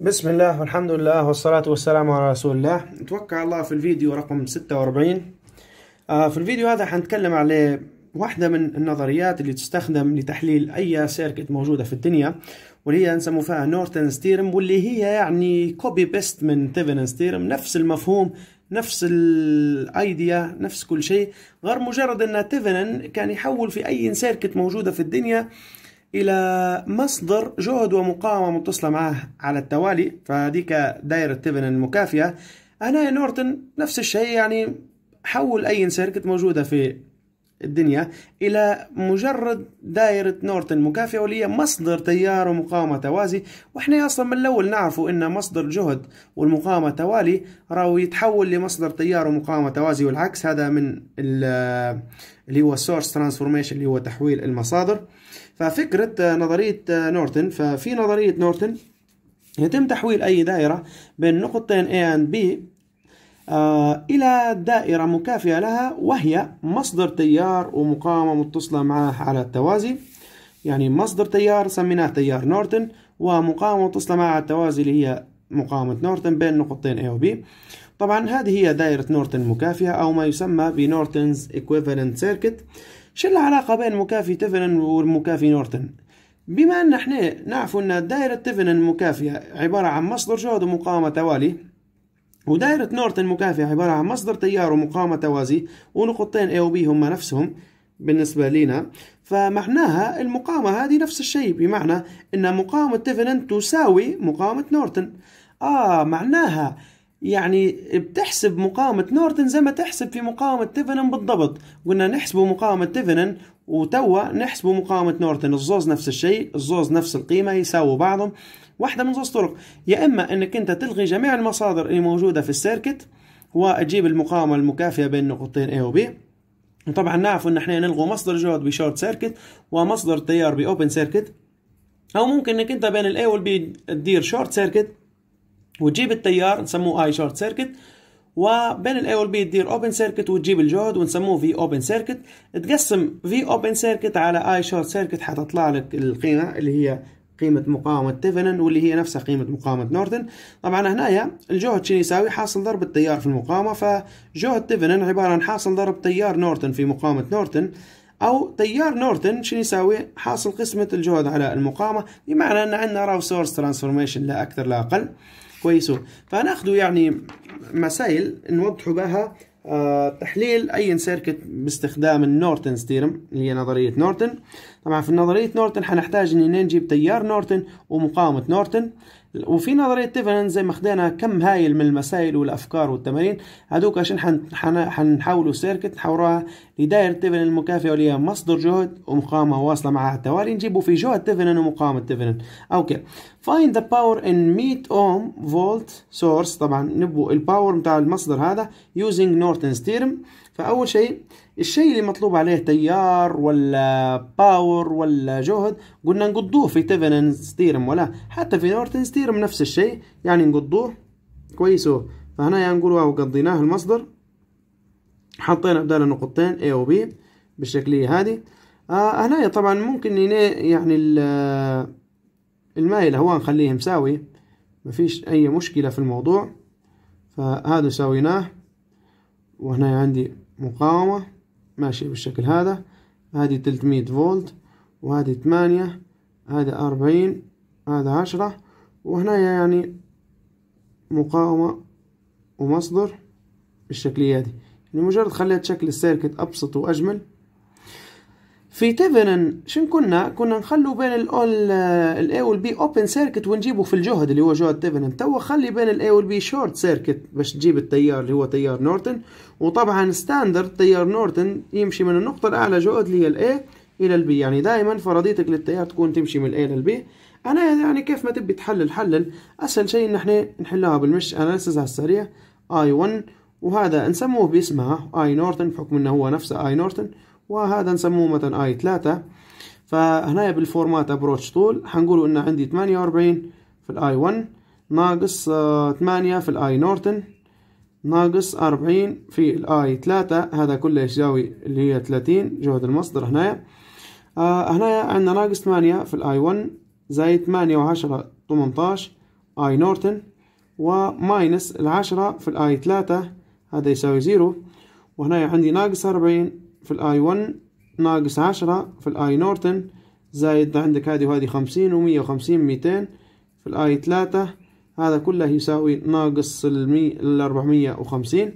بسم الله والحمد لله والصلاة والسلام على رسول الله نتوقع الله في الفيديو رقم 46 آه، في الفيديو هذا حنتكلم على واحدة من النظريات اللي تستخدم لتحليل أي سيركت موجودة في الدنيا واللي هي نسمو فيها نورتن ستيرم واللي هي يعني كوبي بيست من تيفنن ستيرم نفس المفهوم نفس الايديا نفس كل شيء غير مجرد ان تيفنن كان يحول في اي سيركت موجودة في الدنيا آه إلى مصدر جهد ومقاومة متصلة معه على التوالي فهذيك دايرة تيفن المكافئة هنا نورتن نفس الشيء يعني حول أي سيركت موجودة في الدنيا إلى مجرد دائرة نورتن مكافئة واللي هي مصدر تيار ومقاومة توازي وإحنا أصلا من الأول نعرفوا أن مصدر جهد والمقاومة توالي راهو يتحول لمصدر تيار ومقاومة توازي والعكس هذا من اللي هو السورس ترانسفورميشن اللي هو تحويل المصادر ففكرة آه، نظرية آه، نورتن ففي نظرية نورتن يتم تحويل أي دائرة بين نقطتين A and B آه، إلى دائرة مكافئة لها وهي مصدر تيار ومقاومة متصلة معه على التوازي يعني مصدر تيار سميناه تيار نورتن ومقاومة متصلة معه على التوازي اللي هي مقاومة نورتن بين نقطتين A و B طبعا هذه هي دائرة نورتن مكافئة أو ما يسمى بنورتنز equivalent circuit شو العلاقة بين مكافي تيفنن والمكافي نورتن بما أن احنا نعرف أن دائرة تيفنن مكافية عبارة عن مصدر جهد ومقاومة توالي ودائرة نورتن مكافية عبارة عن مصدر تيار ومقاومة توازي ونقطتين A و B هما نفسهم بالنسبة لنا فمعناها المقاومة هذه نفس الشيء بمعنى أن مقاومة تيفنن تساوي مقاومة نورتن آه معناها يعني بتحسب مقاومة نورتن زي ما تحسب في مقاومة تيفنن بالضبط قلنا نحسبوا مقاومة تيفنن وتوا نحسبوا مقاومة نورتن الزوز نفس الشيء الزوز نفس القيمة يساووا بعضهم واحدة من زوز طرق يا إما أنك أنت تلغي جميع المصادر اللي موجودة في السيركت وتجيب المقاومة المكافية بين نقطتين A و B وطبعا نعرف ان احنا نلغوا مصدر جهد بشورت سيركت ومصدر تيار باوبن سيركت او ممكن انك انت بين الاي والبي تدير شورت سيركت وتجيب التيار نسموه اي شورت سيركت وبين الاي والبي تدير اوبن سيركت وتجيب الجهد ونسموه في اوبن سيركت تقسم في اوبن سيركت على اي شورت سيركت حتطلع لك القيمه اللي هي قيمة مقاومة تيفنن واللي هي نفسها قيمة مقاومة نورتن طبعا هنايا الجهد شنو يساوي حاصل ضرب التيار في المقاومة فجهد تيفنن عبارة عن حاصل ضرب تيار نورتن في مقاومة نورتن أو تيار نورتن شنو يساوي حاصل قسمة الجهد على المقاومة بمعنى أن عندنا راو سورس ترانسفورميشن لا أكثر لا أقل كويس فهناخده يعني مسائل نوضحوا بها آه، تحليل اي سيركت باستخدام النورتن ثيرم اللي هي نظريه نورتن طبعا في نظريه نورتن هنحتاج اننا نجيب تيار نورتن ومقاومه نورتن وفي نظرية تيفنن زي ما خدينا كم هايل من المسائل والأفكار والتمارين هذوك عشان حنحولوا سيركت نحوروها لدائرة تيفنن المكافئة واللي هي مصدر جهد ومقاومة واصلة مع التوالي نجيبوا في جهد تيفنن ومقاومة تيفنن أوكي find the power in 100 ohm volt source طبعا نبوا الباور متاع المصدر هذا using نورتنز theorem فاول شيء الشيء اللي مطلوب عليه تيار ولا باور ولا جهد قلنا نقضوه في تيفنن ستيرم ولا حتى في نورتن ستيرم نفس الشيء يعني نقضوه كويس فهنا يعني نقول واو قضيناه المصدر حطينا بداله نقطتين A و B بالشكلية هذه آه هنا طبعا ممكن يعني المايل هو نخليه مساوي مفيش أي مشكلة في الموضوع فهذا سويناه وهنا عندي مقاومة ماشية بالشكل هذا هذه تلتمية فولت وهذه تمانية هذا أربعين هذا عشرة وهنا يعني مقاومة ومصدر بالشكلية دي يعني لمجرد مجرد خليت شكل السيركت أبسط وأجمل في تيفنن شن كنا كنا نخلو بين الاول الاي آه، والبي اوبن سيركت ونجيبه في الجهد اللي هو جهد تيفنن توا خلي بين الاي والبي شورت سيركت باش تجيب التيار اللي هو تيار نورتن وطبعا ستاندرد تيار نورتن يمشي من النقطة الأعلى جهد اللي هي الاي إلى البي يعني دائما فرضيتك للتيار تكون تمشي من الاي للبي أنا يعني كيف ما تبي تحلل حلل أسهل شيء إن احنا نحلها بالمش أناليسز على السريع I1 وهذا نسموه باسمها I نورتن بحكم إنه هو نفسه I نورتن وهذا نسموه مثلا اي 3 فهنا بالفورمات ابروتش طول حنقولوا ان عندي 48 في الاي 1 ناقص 8 آه، في الاي نورتن ناقص 40 في الاي 3 هذا كله يساوي اللي هي 30 جهد المصدر هنا آه هنايا عندنا ناقص 8 في الاي 1 زائد 8 و10 18 اي نورتن وماينس العشرة في الاي 3 هذا يساوي 0 وهنا عندي ناقص 40 في الاي 1 ناقص عشرة في الاي نورتن زائد عندك هذه وهذه خمسين ومية وخمسين ميتين في الاي ثلاثة هذا كله يساوي ناقص الأربعمية وخمسين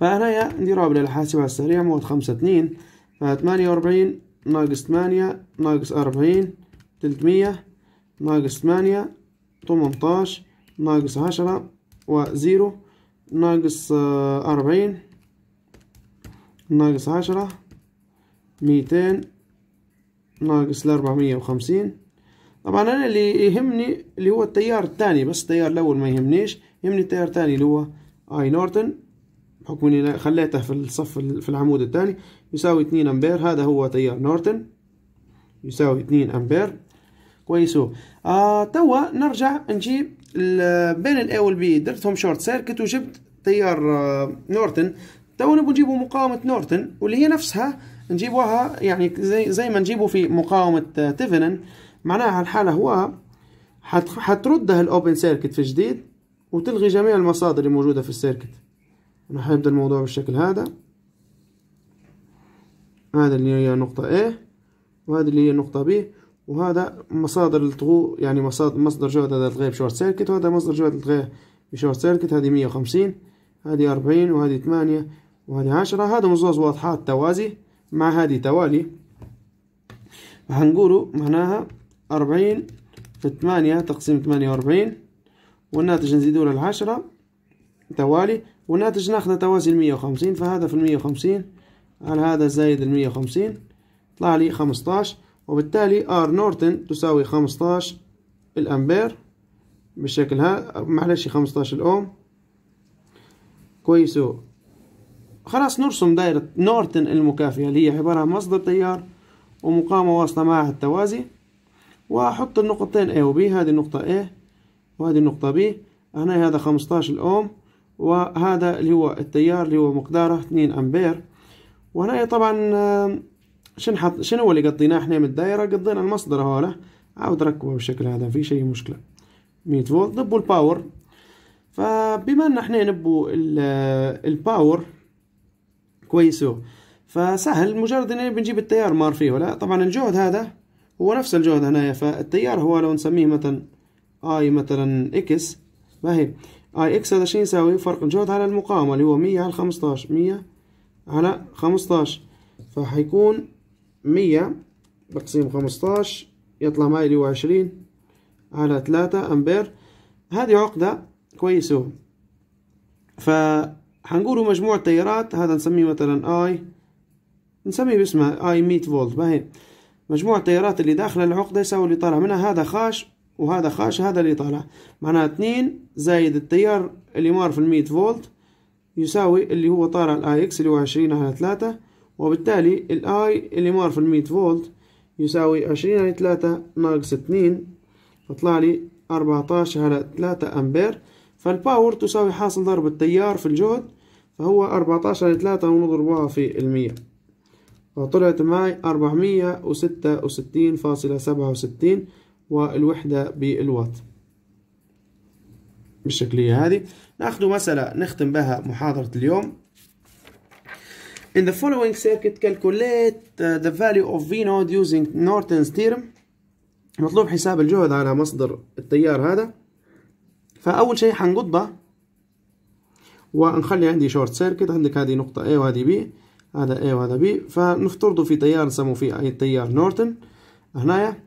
فهنا نديروها بالحاسبة السريعة مواد خمسة اتنين فثمانية وأربعين ناقص تمانية ناقص أربعين تلتمية ناقص تمانية تمنتاش ناقص عشرة وزيرو ناقص آه، أربعين ناقص عشرة ميتين ناقص لأربعمية وخمسين طبعا أنا اللي يهمني اللي هو التيار الثاني بس التيار الأول ما يهمنيش يهمني التيار الثاني اللي هو آي نورتن بحكم إني خليته في الصف في العمود الثاني يساوي اتنين أمبير هذا هو تيار نورتن يساوي اتنين أمبير كويس آه توا نرجع نجيب بين الاي والبي درتهم شورت سيركت وجبت تيار آه، نورتن تو نبغى نجيبوا مقاومه نورتن واللي هي نفسها نجيبوها يعني زي زي ما نجيبوا في مقاومه آه، تيفنن معناها الحاله هو حتردها الاوبن سيركت في جديد وتلغي جميع المصادر اللي موجوده في السيركت راح يبدا الموضوع بالشكل هذا هذا اللي هي نقطه A وهذا اللي هي نقطه B وهذا مصادر الطغو يعني مصادر مصدر جهد هذا الغيب شورت سيركت وهذا مصدر جهد الغيب بشورت سيركت هذه مية وخمسين هذه أربعين وهذه ثمانية وهذه عشرة هذا مزوز واضحات توازي مع هذه توالي فهنقوله معناها أربعين في ثمانية تقسيم ثمانية وأربعين والناتج نزيدوه للعشرة توالي والناتج ناخذه توازي المية وخمسين فهذا في المية وخمسين على هذا زايد المية وخمسين طلع لي خمسطاش وبالتالي ار نورتن تساوي خمسطاش الامبير بالشكل هذا معلش خمسطاش الاوم كويسو خلاص نرسم دائرة نورتن المكافئة اللي هي عبارة عن مصدر تيار ومقاومة واصلة معها التوازي وأحط النقطتين A و B هذه النقطة A وهذه النقطة B هنا هذا 15 أوم وهذا اللي هو التيار اللي هو مقداره 2 أمبير وهنا طبعا آه، شنو حط شنو هو اللي قضيناه احنا من الدائرة قضينا المصدر هوله عاود ركبه بالشكل هذا في شيء مشكلة 100 فولت نبو الباور فبما ان احنا نبو الباور آه، كويس هو فسهل مجرد اني بنجيب التيار مار فيه ولا طبعا الجهد هذا هو نفس الجهد هنايا فالتيار هو لو نسميه مثلا اي مثلا اكس ما هي اي اكس هذا شو يساوي فرق الجهد على المقاومة اللي هو مية على 15 مية على 15 فحيكون مية تقسيم 15 يطلع معي اللي هو عشرين على تلاتة امبير هذه عقدة كويسه ف هنقوله مجموع التيارات هذا نسميه مثلا اي نسميه باسمها اي 100 فولت باهي مجموع التيارات اللي داخل العقدة يساوي اللي طالع منها هذا خاش وهذا خاش هذا اللي طالع معناها اتنين زايد التيار اللي مار في الميت فولت يساوي اللي هو طالع الاي اكس اللي هو عشرين على ثلاثة وبالتالي الاي اللي مار في الميت فولت يساوي عشرين على ثلاثة ناقص اتنين فطلع لي اربعتاش على ثلاثة امبير فالباور تساوي حاصل ضرب التيار في الجهد فهو أربعتاشر تلاتة ونضربوها في المية فطلعت معي أربعمية وستة وستين فاصلة سبعة وستين والوحدة بالوات بالشكلية هذه ناخذ مسألة نختم بها محاضرة اليوم In the following circuit calculate uh, the value of V node using Norton's theorem مطلوب حساب الجهد على مصدر التيار هذا فأول شيء حنقضه ونخلي عندي شورت سيركت عندك هذه نقطة A وهذه B هذا A وهذا B فنفترضوا في تيار نسموه فيه أي تيار نورتن هنايا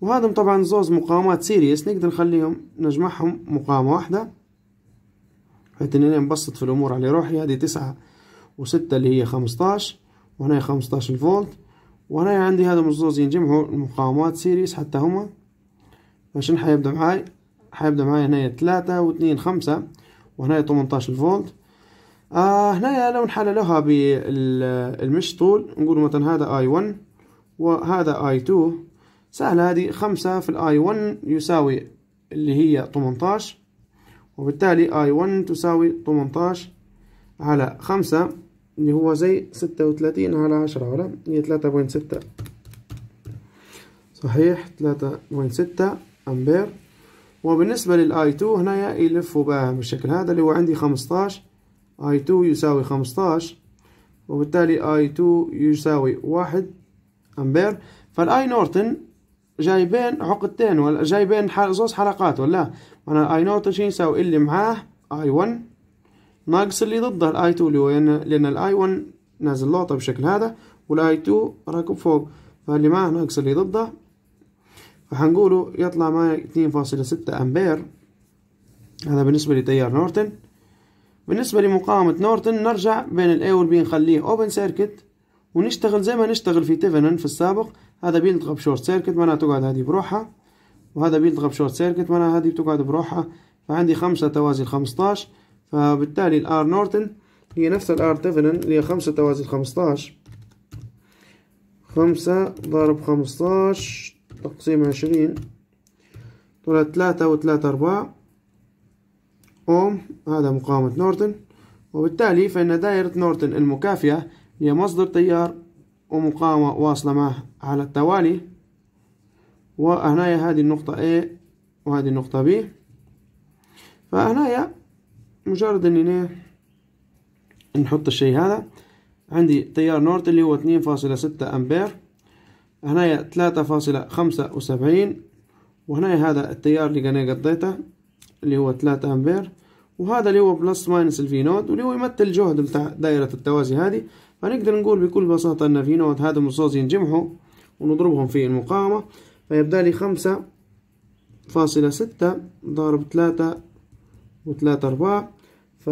وهذم طبعا زوز مقاومات سيريس نقدر نخليهم نجمعهم مقاومة واحدة بحيث اني نبسط في الامور على روحي هذه تسعة وستة اللي هي خمسطاش وهنا خمسطاش فولت وهنا عندي هذا الزوز ينجمعوا المقاومات سيريس حتى هما فشن حيبدا معاي حيبدا معاي هنا ثلاثة واثنين خمسة وهنا 18 فولت آه هنا لو نحللوها بالمش طول نقول مثلا هذا اي 1 وهذا اي 2 سهلة هذه 5 في الاي 1 يساوي اللي هي 18 وبالتالي اي 1 تساوي 18 على 5 اللي هو زي 36 على 10 ولا هي 3.6 صحيح 3.6 أمبير وبالنسبة للاي 2 هنا يلفوا بها بالشكل هذا اللي هو عندي 15 اي 2 يساوي 15 وبالتالي اي 2 يساوي واحد امبير فالاي نورتن جايبين عقدتين ولا جايبين زوز حلقات ولا انا اي نورتن شو يساوي اللي معاه اي 1 ناقص اللي ضده الاي 2 اللي هو لان الاي 1 نازل لوطه بالشكل هذا والاي 2 راكب فوق فاللي معاه ناقص اللي ضده فحنقوله يطلع معي اتنين فاصلة ستة أمبير هذا بالنسبة لتيار نورتن بالنسبة لمقاومة نورتن نرجع بين ال A وال B نخليه أوبن سيركت ونشتغل زي ما نشتغل في تيفنن في السابق هذا بيلتغى بشورت سيركت معناها تقعد هذه بروحها وهذا بيلتغى بشورت سيركت معناها هذه بتقعد بروحها فعندي خمسة توازي الخمستاش فبالتالي الآر نورتن هي نفس الآر تيفنن اللي هي خمسة توازي الخمستاش خمسة ضرب خمستاش تقسيم عشرين طلعت تلاتة وتلاتة أرباع أوم هذا مقاومة نورتن وبالتالي فإن دائرة نورتن المكافية هي مصدر تيار ومقاومة واصلة معه على التوالي وهنايا هذه النقطة A وهذه النقطة B فهنايا مجرد أني إيه، نحط الشيء هذا عندي تيار نورتن اللي هو اتنين فاصلة ستة أمبير هنايا ثلاثة فاصلة خمسة وسبعين وهنايا هذا التيار اللي أنا قضيته اللي هو ثلاثة أمبير وهذا اللي هو بلس ماينس الفي نود واللي هو يمثل الجهد بتاع دائرة التوازي هذه فنقدر نقول بكل بساطة أن في نود هذا مصوز ينجمعوا ونضربهم في المقاومة فيبدأ لي خمسة فاصلة ستة ضارب ثلاثة وثلاثة أرباع ف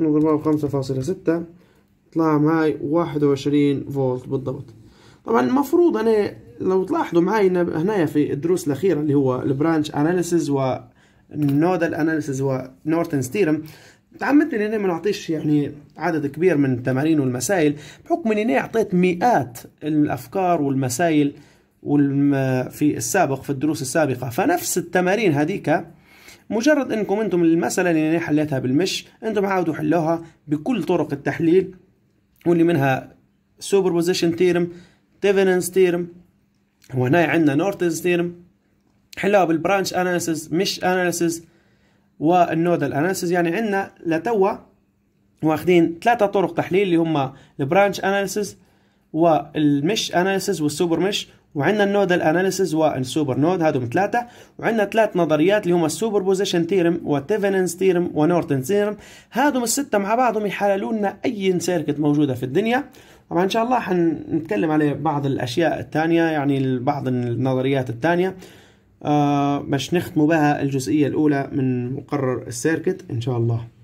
نضربها بخمسة فاصلة ستة طلع معي واحد وعشرين فولت بالضبط طبعا المفروض انا لو تلاحظوا معي هنا في الدروس الاخيره اللي هو البرانش اناليسيز و نودال اناليسيز ونورتن ستيرم تعمدت اني ما نعطيش يعني عدد كبير من التمارين والمسائل بحكم اني اعطيت مئات الافكار والمسائل والم في السابق في الدروس السابقه فنفس التمارين هذيك مجرد انكم انتم المساله اللي انا حليتها بالمش انتم عاودوا حلوها بكل طرق التحليل واللي منها سوبر بوزيشن ثيرم تيفننس تيرم وهنا عندنا نورتنز تيرم حلوها بالبرانش اناليسز مش اناليسز والنودال اناليسز يعني عندنا لتوا واخدين ثلاثة طرق تحليل اللي هما البرانش اناليسز والمش اناليسز والسوبر مش وعندنا النودال اناليسز والسوبر نود هادو ثلاثه وعندنا ثلاث نظريات اللي هما السوبر بوزيشن تيرم وتيفننس تيرم ونورتن تيرم هادو السته مع بعضهم يحللوا لنا اي سيركت موجوده في الدنيا طبعا ان شاء الله حنتكلم على بعض الاشياء الثانيه يعني بعض النظريات الثانيه آه، باش نختموا بها الجزئيه الاولى من مقرر السيركت ان شاء الله